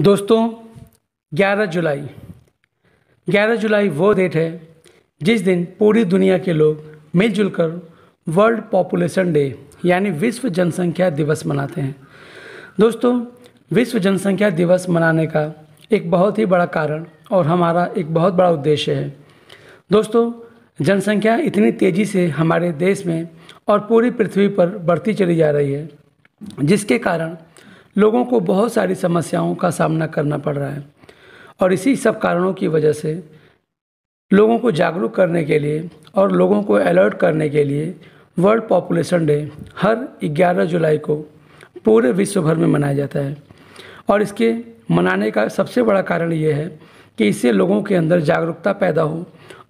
दोस्तों 11 जुलाई 11 जुलाई वो डेट है जिस दिन पूरी दुनिया के लोग मिलजुल कर वर्ल्ड पॉपुलेशन डे यानी विश्व जनसंख्या दिवस मनाते हैं दोस्तों विश्व जनसंख्या दिवस मनाने का एक बहुत ही बड़ा कारण और हमारा एक बहुत बड़ा उद्देश्य है दोस्तों जनसंख्या इतनी तेज़ी से हमारे देश में और पूरी पृथ्वी पर बढ़ती चली जा रही है जिसके कारण लोगों को बहुत सारी समस्याओं का सामना करना पड़ रहा है और इसी सब कारणों की वजह से लोगों को जागरूक करने के लिए और लोगों को अलर्ट करने के लिए वर्ल्ड पॉपुलेशन डे हर 11 जुलाई को पूरे विश्व भर में मनाया जाता है और इसके मनाने का सबसे बड़ा कारण ये है कि इससे लोगों के अंदर जागरूकता पैदा हो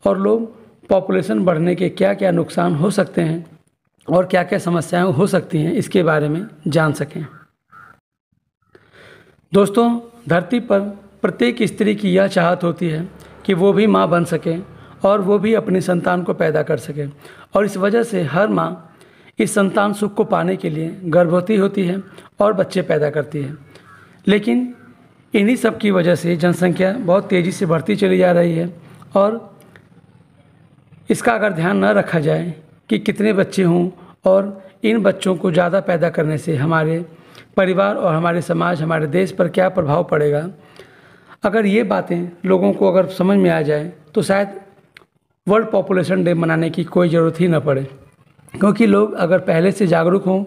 और लोग पॉपुलेशन बढ़ने के क्या क्या नुकसान हो सकते हैं और क्या क्या समस्याएं हो सकती हैं इसके बारे में जान सकें दोस्तों धरती पर प्रत्येक स्त्री की यह चाहत होती है कि वो भी माँ बन सके और वो भी अपनी संतान को पैदा कर सके और इस वजह से हर माँ इस संतान सुख को पाने के लिए गर्भवती होती है और बच्चे पैदा करती है लेकिन इन्हीं सब की वजह से जनसंख्या बहुत तेज़ी से बढ़ती चली जा रही है और इसका अगर ध्यान न रखा जाए कि कितने बच्चे हों और इन बच्चों को ज़्यादा पैदा करने से हमारे परिवार और हमारे समाज हमारे देश पर क्या प्रभाव पड़ेगा अगर ये बातें लोगों को अगर समझ में आ जाए तो शायद वर्ल्ड पॉपुलेशन डे मनाने की कोई ज़रूरत ही न पड़े क्योंकि लोग अगर पहले से जागरूक हों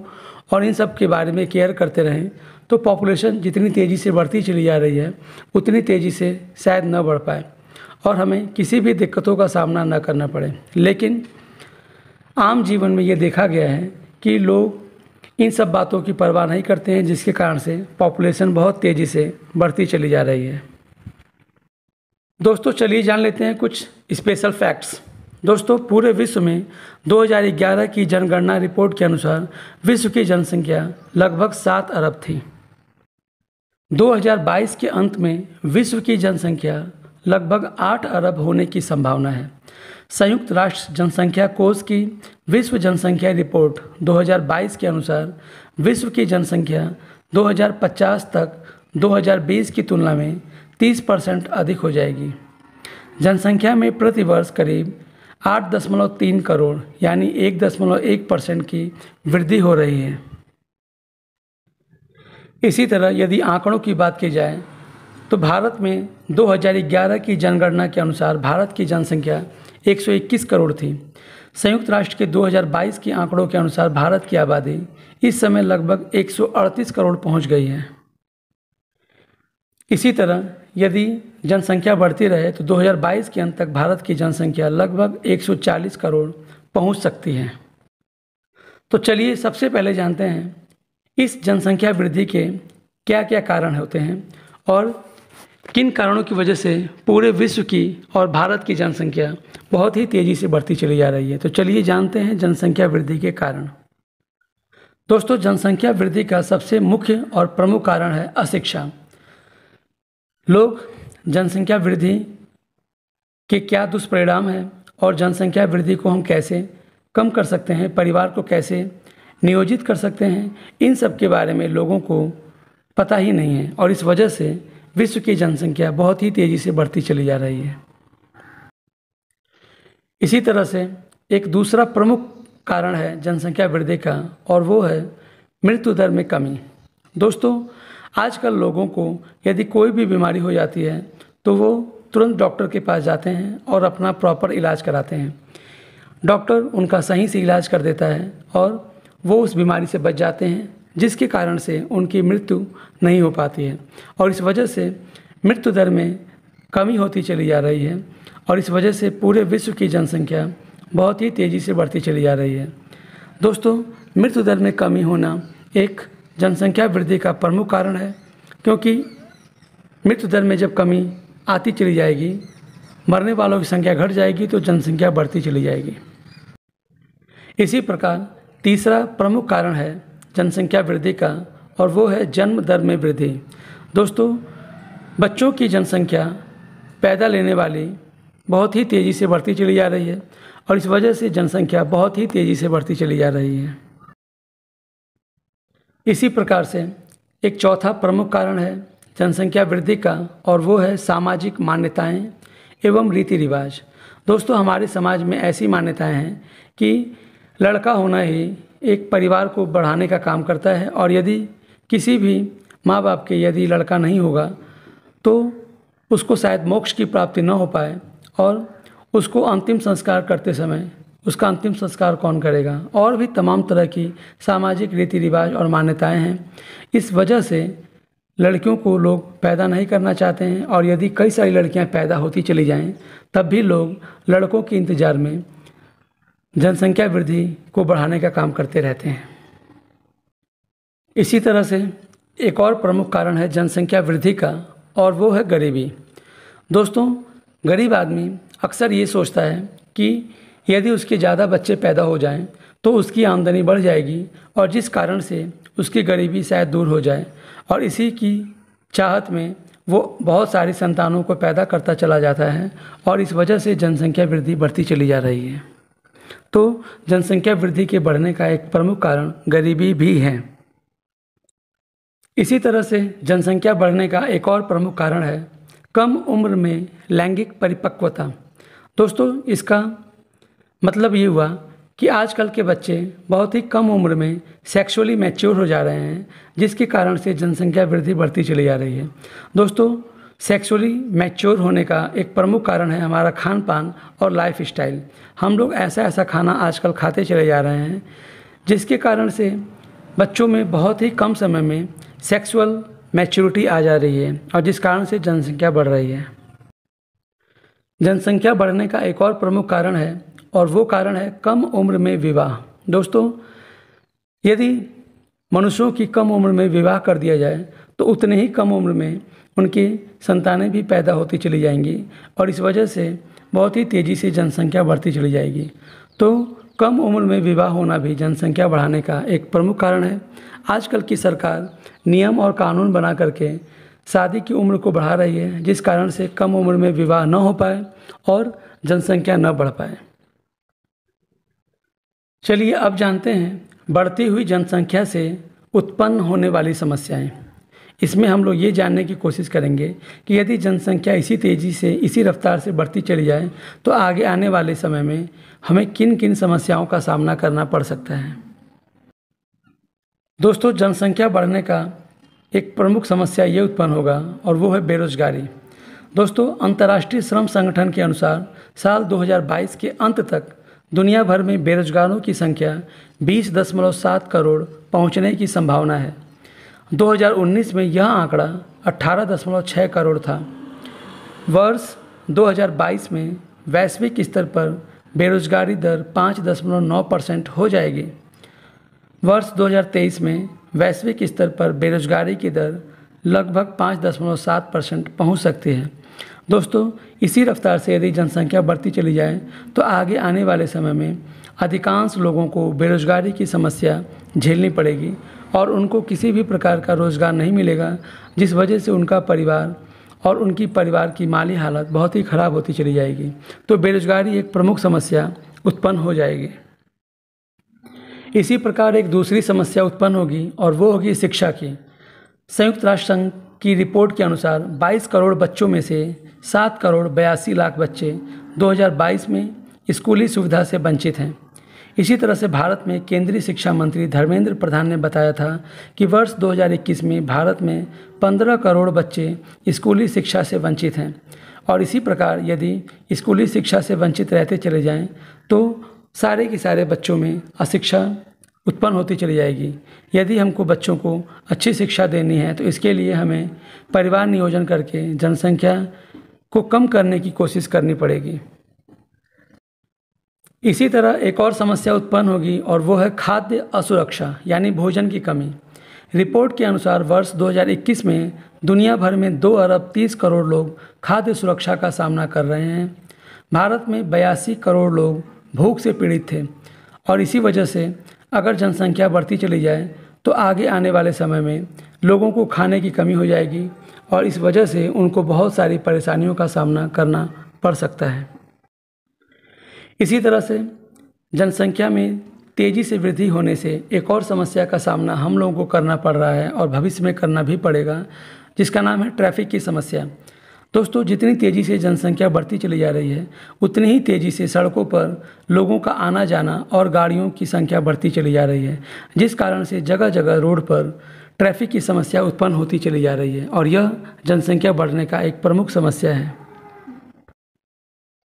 और इन सब के बारे में केयर करते रहें तो पॉपुलेशन जितनी तेज़ी से बढ़ती चली जा रही है उतनी तेज़ी से शायद न बढ़ पाए और हमें किसी भी दिक्कतों का सामना न करना पड़े लेकिन आम जीवन में ये देखा गया है कि लोग इन सब बातों की परवाह नहीं करते हैं जिसके कारण से पॉपुलेशन बहुत तेज़ी से बढ़ती चली जा रही है दोस्तों चलिए जान लेते हैं कुछ स्पेशल फैक्ट्स दोस्तों पूरे विश्व में 2011 की जनगणना रिपोर्ट के अनुसार विश्व की जनसंख्या लगभग सात अरब थी 2022 के अंत में विश्व की जनसंख्या लगभग आठ अरब होने की संभावना है संयुक्त राष्ट्र जनसंख्या कोष की विश्व जनसंख्या रिपोर्ट 2022 के अनुसार विश्व की जनसंख्या 2050 तक 2020 की तुलना में 30 परसेंट अधिक हो जाएगी जनसंख्या में प्रतिवर्ष करीब 8.3 करोड़ यानी 1.1 परसेंट की वृद्धि हो रही है इसी तरह यदि आंकड़ों की बात की जाए तो भारत में 2011 की जनगणना के अनुसार भारत की जनसंख्या 121 करोड़ थी संयुक्त राष्ट्र के 2022 के आंकड़ों के अनुसार भारत की आबादी इस समय लगभग 138 करोड़ पहुंच गई है इसी तरह यदि जनसंख्या बढ़ती रहे तो 2022 के अंत तक भारत की जनसंख्या लगभग 140 करोड़ पहुंच सकती है तो चलिए सबसे पहले जानते हैं इस जनसंख्या वृद्धि के क्या क्या कारण होते हैं और किन कारणों की वजह से पूरे विश्व की और भारत की जनसंख्या बहुत ही तेज़ी से बढ़ती चली जा रही है तो चलिए जानते हैं जनसंख्या वृद्धि के कारण दोस्तों जनसंख्या वृद्धि का सबसे मुख्य और प्रमुख कारण है अशिक्षा लोग जनसंख्या वृद्धि के क्या दुष्परिणाम हैं और जनसंख्या वृद्धि को हम कैसे कम कर सकते हैं परिवार को कैसे नियोजित कर सकते हैं इन सब के बारे में लोगों को पता ही नहीं है और इस वजह से विश्व की जनसंख्या बहुत ही तेज़ी से बढ़ती चली जा रही है इसी तरह से एक दूसरा प्रमुख कारण है जनसंख्या वृद्धि का और वो है मृत्यु दर में कमी दोस्तों आजकल लोगों को यदि कोई भी बीमारी हो जाती है तो वो तुरंत डॉक्टर के पास जाते हैं और अपना प्रॉपर इलाज कराते हैं डॉक्टर उनका सही से इलाज कर देता है और वो उस बीमारी से बच जाते हैं जिसके कारण से उनकी मृत्यु नहीं हो पाती है और इस वजह से मृत्यु दर में कमी होती चली जा रही है और इस वजह से पूरे विश्व की जनसंख्या बहुत ही तेज़ी से बढ़ती चली जा रही है दोस्तों मृत्यु दर में कमी होना एक जनसंख्या वृद्धि का प्रमुख कारण है क्योंकि मृत्यु दर में जब कमी आती चली जाएगी मरने वालों की संख्या घट जाएगी तो जनसंख्या बढ़ती चली जाएगी इसी प्रकार तीसरा प्रमुख कारण है जनसंख्या वृद्धि का और वो है जन्म दर में वृद्धि दोस्तों बच्चों की जनसंख्या पैदा लेने वाली बहुत ही तेज़ी से बढ़ती चली जा रही है और इस वजह से जनसंख्या बहुत ही तेज़ी से बढ़ती चली जा रही है इसी प्रकार से एक चौथा प्रमुख कारण है जनसंख्या वृद्धि का और वो है सामाजिक मान्यताएं एवं रीति रिवाज दोस्तों हमारे समाज में ऐसी मान्यताएं हैं कि लड़का होना ही एक परिवार को बढ़ाने का काम करता है और यदि किसी भी माँ बाप के यदि लड़का नहीं होगा तो उसको शायद मोक्ष की प्राप्ति न हो पाए और उसको अंतिम संस्कार करते समय उसका अंतिम संस्कार कौन करेगा और भी तमाम तरह की सामाजिक रीति रिवाज और मान्यताएं हैं इस वजह से लड़कियों को लोग पैदा नहीं करना चाहते हैं और यदि कई सारी लड़कियां पैदा होती चली जाएं तब भी लोग लड़कों के इंतज़ार में जनसंख्या वृद्धि को बढ़ाने का काम करते रहते हैं इसी तरह से एक और प्रमुख कारण है जनसंख्या वृद्धि का और वो है गरीबी दोस्तों गरीब आदमी अक्सर ये सोचता है कि यदि उसके ज़्यादा बच्चे पैदा हो जाएं तो उसकी आमदनी बढ़ जाएगी और जिस कारण से उसकी गरीबी शायद दूर हो जाए और इसी की चाहत में वो बहुत सारी संतानों को पैदा करता चला जाता है और इस वजह से जनसंख्या वृद्धि बढ़ती चली जा रही है तो जनसंख्या वृद्धि के बढ़ने का एक प्रमुख कारण गरीबी भी है इसी तरह से जनसंख्या बढ़ने का एक और प्रमुख कारण है कम उम्र में लैंगिक परिपक्वता दोस्तों इसका मतलब ये हुआ कि आजकल के बच्चे बहुत ही कम उम्र में सेक्सुअली मैच्योर हो जा रहे हैं जिसके कारण से जनसंख्या वृद्धि बढ़ती चली जा रही है दोस्तों सेक्सुअली मैच्योर होने का एक प्रमुख कारण है हमारा खान पान और लाइफ स्टाइल हम लोग ऐसा ऐसा खाना आजकल खाते चले जा रहे हैं जिसके कारण से बच्चों में बहुत ही कम समय में सेक्सुअल मैच्योरिटी आ जा रही है और जिस कारण से जनसंख्या बढ़ रही है जनसंख्या बढ़ने का एक और प्रमुख कारण है और वो कारण है कम उम्र में विवाह दोस्तों यदि मनुष्यों की कम उम्र में विवाह कर दिया जाए तो उतने ही कम उम्र में उनकी संतानें भी पैदा होती चली जाएंगी और इस वजह से बहुत ही तेज़ी से जनसंख्या बढ़ती चली जाएगी तो कम उम्र में विवाह होना भी जनसंख्या बढ़ाने का एक प्रमुख कारण है आजकल की सरकार नियम और कानून बना करके शादी की उम्र को बढ़ा रही है जिस कारण से कम उम्र में विवाह न हो पाए और जनसंख्या न बढ़ पाए चलिए अब जानते हैं बढ़ती हुई जनसंख्या से उत्पन्न होने वाली समस्याएं इसमें हम लोग ये जानने की कोशिश करेंगे कि यदि जनसंख्या इसी तेज़ी से इसी रफ्तार से बढ़ती चली जाए तो आगे आने वाले समय में हमें किन किन समस्याओं का सामना करना पड़ सकता है दोस्तों जनसंख्या बढ़ने का एक प्रमुख समस्या ये उत्पन्न होगा और वो है बेरोजगारी दोस्तों अंतर्राष्ट्रीय श्रम संगठन के अनुसार साल 2022 के अंत तक दुनिया भर में बेरोजगारों की संख्या 20.7 करोड़ पहुंचने की संभावना है 2019 में यह आंकड़ा 18.6 करोड़ था वर्ष 2022 में वैश्विक स्तर पर बेरोजगारी दर 5.9 परसेंट हो जाएगी वर्ष 2023 में वैश्विक स्तर पर बेरोजगारी की दर लगभग 5.7 परसेंट पहुँच सकती है दोस्तों इसी रफ्तार से यदि जनसंख्या बढ़ती चली जाए तो आगे आने वाले समय में अधिकांश लोगों को बेरोजगारी की समस्या झेलनी पड़ेगी और उनको किसी भी प्रकार का रोज़गार नहीं मिलेगा जिस वजह से उनका परिवार और उनकी परिवार की माली हालत बहुत ही ख़राब होती चली जाएगी तो बेरोज़गारी एक प्रमुख समस्या उत्पन्न हो जाएगी इसी प्रकार एक दूसरी समस्या उत्पन्न होगी और वो होगी शिक्षा की संयुक्त राष्ट्र संघ की रिपोर्ट के अनुसार 22 करोड़ बच्चों में से 7 करोड़ बयासी लाख बच्चे 2022 में स्कूली सुविधा से वंचित हैं इसी तरह से भारत में केंद्रीय शिक्षा मंत्री धर्मेंद्र प्रधान ने बताया था कि वर्ष 2021 में भारत में 15 करोड़ बच्चे स्कूली शिक्षा से वंचित हैं और इसी प्रकार यदि स्कूली शिक्षा से वंचित रहते चले जाएं तो सारे के सारे बच्चों में अशिक्षा उत्पन्न होती चली जाएगी यदि हमको बच्चों को अच्छी शिक्षा देनी है तो इसके लिए हमें परिवार नियोजन करके जनसंख्या को कम करने की कोशिश करनी पड़ेगी इसी तरह एक और समस्या उत्पन्न होगी और वो है खाद्य असुरक्षा यानी भोजन की कमी रिपोर्ट के अनुसार वर्ष 2021 में दुनिया भर में दो अरब तीस करोड़ लोग खाद्य सुरक्षा का सामना कर रहे हैं भारत में बयासी करोड़ लोग भूख से पीड़ित थे और इसी वजह से अगर जनसंख्या बढ़ती चली जाए तो आगे आने वाले समय में लोगों को खाने की कमी हो जाएगी और इस वजह से उनको बहुत सारी परेशानियों का सामना करना पड़ सकता है इसी तरह से जनसंख्या में तेज़ी से वृद्धि होने से एक और समस्या का सामना हम लोगों को करना पड़ रहा है और भविष्य में करना भी पड़ेगा जिसका नाम है ट्रैफिक की समस्या दोस्तों जितनी तेज़ी से जनसंख्या बढ़ती चली जा रही है उतनी ही तेज़ी से सड़कों पर लोगों का आना जाना और गाड़ियों की संख्या बढ़ती चली जा रही है जिस कारण से जगह जगह रोड पर ट्रैफिक की समस्या उत्पन्न होती चली जा रही है और यह जनसंख्या बढ़ने का एक प्रमुख समस्या है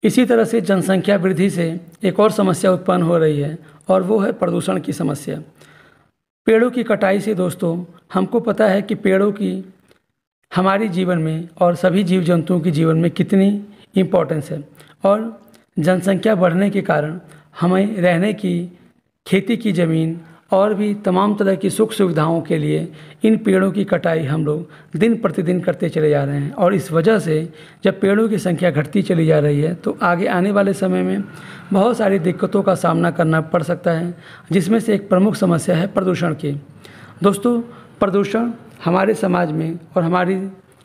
इसी तरह से जनसंख्या वृद्धि से एक और समस्या उत्पन्न हो रही है और वो है प्रदूषण की समस्या पेड़ों की कटाई से दोस्तों हमको पता है कि पेड़ों की हमारे जीवन में और सभी जीव जंतुओं के जीवन में कितनी इम्पोर्टेंस है और जनसंख्या बढ़ने के कारण हमें रहने की खेती की ज़मीन और भी तमाम तरह की सुख सुविधाओं के लिए इन पेड़ों की कटाई हम लोग दिन प्रतिदिन करते चले जा रहे हैं और इस वजह से जब पेड़ों की संख्या घटती चली जा रही है तो आगे आने वाले समय में बहुत सारी दिक्कतों का सामना करना पड़ सकता है जिसमें से एक प्रमुख समस्या है प्रदूषण की दोस्तों प्रदूषण हमारे समाज में और हमारी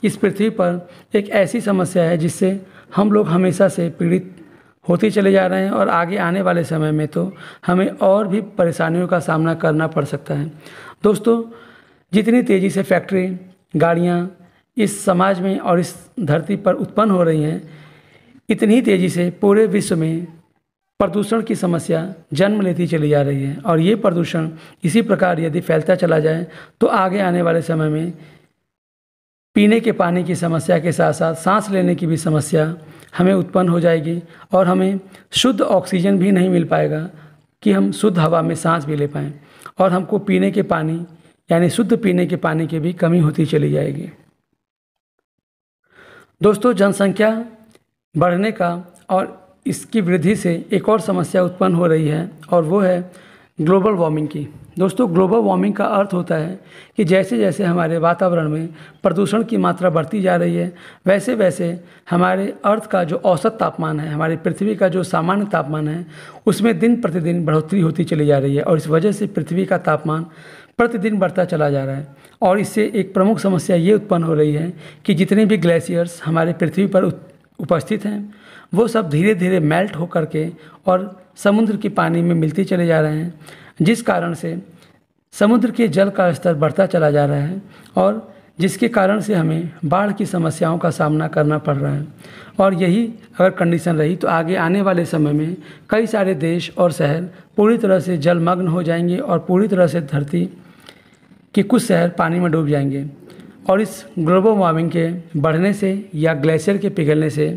इस पृथ्वी पर एक ऐसी समस्या है जिससे हम लोग हमेशा से पीड़ित होते चले जा रहे हैं और आगे आने वाले समय में तो हमें और भी परेशानियों का सामना करना पड़ सकता है दोस्तों जितनी तेज़ी से फैक्ट्री गाड़ियाँ इस समाज में और इस धरती पर उत्पन्न हो रही हैं इतनी ही तेज़ी से पूरे विश्व में प्रदूषण की समस्या जन्म लेती चली जा रही है और ये प्रदूषण इसी प्रकार यदि फैलता चला जाए तो आगे आने वाले समय में पीने के पानी की समस्या के साथ साथ सांस लेने की भी समस्या हमें उत्पन्न हो जाएगी और हमें शुद्ध ऑक्सीजन भी नहीं मिल पाएगा कि हम शुद्ध हवा में सांस भी ले पाएँ और हमको पीने के पानी यानी शुद्ध पीने के पानी की भी कमी होती चली जाएगी दोस्तों जनसंख्या बढ़ने का और इसकी वृद्धि से एक और समस्या उत्पन्न हो रही है और वो है ग्लोबल वार्मिंग की दोस्तों ग्लोबल वार्मिंग का अर्थ होता है कि जैसे जैसे हमारे वातावरण में प्रदूषण की मात्रा बढ़ती जा रही है वैसे वैसे हमारे अर्थ का जो औसत तापमान है हमारे पृथ्वी का जो सामान्य तापमान है उसमें दिन प्रतिदिन बढ़ोतरी होती चली जा रही है और इस वजह से पृथ्वी का तापमान प्रतिदिन बढ़ता चला जा रहा है और इससे एक प्रमुख समस्या ये उत्पन्न हो रही है कि जितने भी ग्लेशियर्स हमारे पृथ्वी पर उपस्थित हैं वो सब धीरे धीरे मेल्ट हो कर के और समुद्र के पानी में मिलते चले जा रहे हैं जिस कारण से समुद्र के जल का स्तर बढ़ता चला जा रहा है और जिसके कारण से हमें बाढ़ की समस्याओं का सामना करना पड़ रहा है और यही अगर कंडीशन रही तो आगे आने वाले समय में कई सारे देश और शहर पूरी तरह से जलमग्न हो जाएंगे और पूरी तरह से धरती के कुछ शहर पानी में डूब जाएंगे और इस ग्लोबल वार्मिंग के बढ़ने से या ग्लेशियर के पिघलने से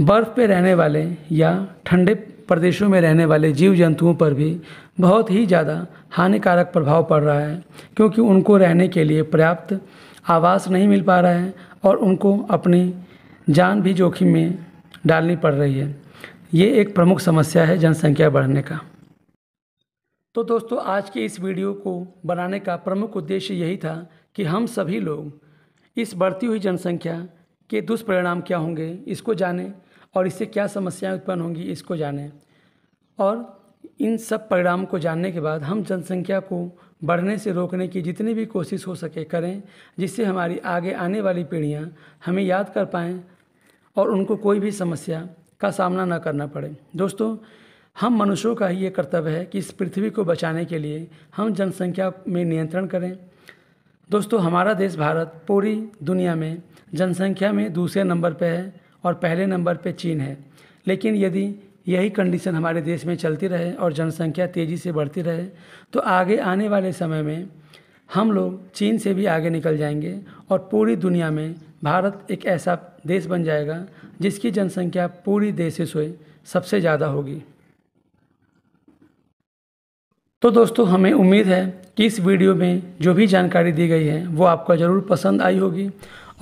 बर्फ़ पे रहने वाले या ठंडे प्रदेशों में रहने वाले जीव जंतुओं पर भी बहुत ही ज़्यादा हानिकारक प्रभाव पड़ रहा है क्योंकि उनको रहने के लिए पर्याप्त आवास नहीं मिल पा रहा है और उनको अपनी जान भी जोखिम में डालनी पड़ रही है ये एक प्रमुख समस्या है जनसंख्या बढ़ने का तो दोस्तों आज के इस वीडियो को बनाने का प्रमुख उद्देश्य यही था कि हम सभी लोग इस बढ़ती हुई जनसंख्या के दुष्परिणाम क्या होंगे इसको जानें और इससे क्या समस्याएं उत्पन्न होंगी इसको जानें और इन सब परिणाम को जानने के बाद हम जनसंख्या को बढ़ने से रोकने की जितनी भी कोशिश हो सके करें जिससे हमारी आगे आने वाली पीढ़ियाँ हमें याद कर पाएँ और उनको कोई भी समस्या का सामना न करना पड़े दोस्तों हम मनुष्यों का ही ये कर्तव्य है कि इस पृथ्वी को बचाने के लिए हम जनसंख्या में नियंत्रण करें दोस्तों हमारा देश भारत पूरी दुनिया में जनसंख्या में दूसरे नंबर पर है और पहले नंबर पर चीन है लेकिन यदि यही कंडीशन हमारे देश में चलती रहे और जनसंख्या तेज़ी से बढ़ती रहे तो आगे आने वाले समय में हम लोग चीन से भी आगे निकल जाएंगे और पूरी दुनिया में भारत एक ऐसा देश बन जाएगा जिसकी जनसंख्या पूरी देश से सबसे ज़्यादा होगी तो दोस्तों हमें उम्मीद है कि इस वीडियो में जो भी जानकारी दी गई है वो आपको ज़रूर पसंद आई होगी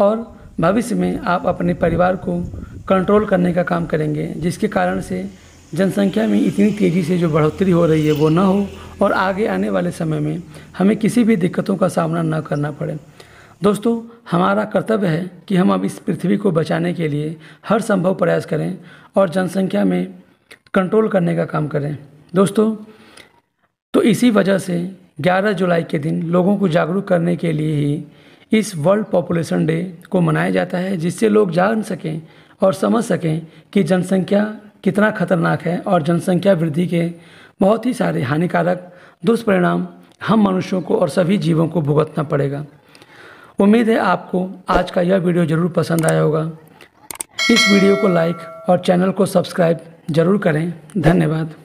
और भविष्य में आप अपने परिवार को कंट्रोल करने का काम करेंगे जिसके कारण से जनसंख्या में इतनी तेज़ी से जो बढ़ोतरी हो रही है वो ना हो और आगे आने वाले समय में हमें किसी भी दिक्कतों का सामना ना करना पड़े दोस्तों हमारा कर्तव्य है कि हम अब इस पृथ्वी को बचाने के लिए हर संभव प्रयास करें और जनसंख्या में कंट्रोल करने का काम करें दोस्तों तो इसी वजह से 11 जुलाई के दिन लोगों को जागरूक करने के लिए ही इस वर्ल्ड पॉपुलेशन डे को मनाया जाता है जिससे लोग जान सकें और समझ सकें कि जनसंख्या कितना खतरनाक है और जनसंख्या वृद्धि के बहुत ही सारे हानिकारक दुष्परिणाम हम मनुष्यों को और सभी जीवों को भुगतना पड़ेगा उम्मीद है आपको आज का यह वीडियो ज़रूर पसंद आया होगा इस वीडियो को लाइक और चैनल को सब्सक्राइब ज़रूर करें धन्यवाद